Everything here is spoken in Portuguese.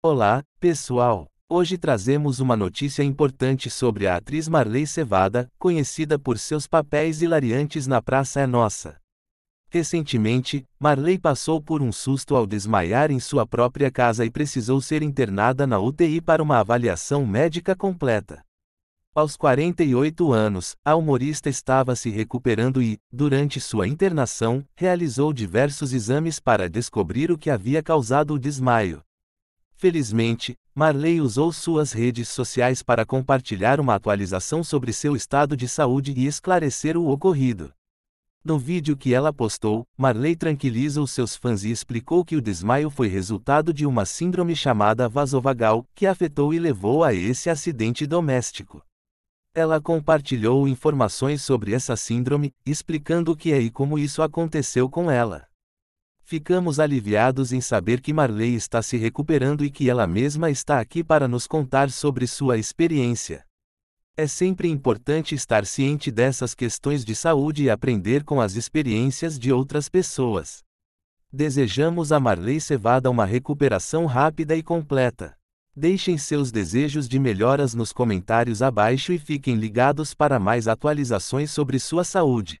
Olá, pessoal! Hoje trazemos uma notícia importante sobre a atriz Marley Cevada, conhecida por seus papéis hilariantes na Praça é Nossa. Recentemente, Marley passou por um susto ao desmaiar em sua própria casa e precisou ser internada na UTI para uma avaliação médica completa. Aos 48 anos, a humorista estava se recuperando e, durante sua internação, realizou diversos exames para descobrir o que havia causado o desmaio. Felizmente, Marley usou suas redes sociais para compartilhar uma atualização sobre seu estado de saúde e esclarecer o ocorrido. No vídeo que ela postou, Marley tranquiliza os seus fãs e explicou que o desmaio foi resultado de uma síndrome chamada vasovagal, que afetou e levou a esse acidente doméstico. Ela compartilhou informações sobre essa síndrome, explicando o que é e como isso aconteceu com ela. Ficamos aliviados em saber que Marley está se recuperando e que ela mesma está aqui para nos contar sobre sua experiência. É sempre importante estar ciente dessas questões de saúde e aprender com as experiências de outras pessoas. Desejamos a Marley Cevada uma recuperação rápida e completa. Deixem seus desejos de melhoras nos comentários abaixo e fiquem ligados para mais atualizações sobre sua saúde.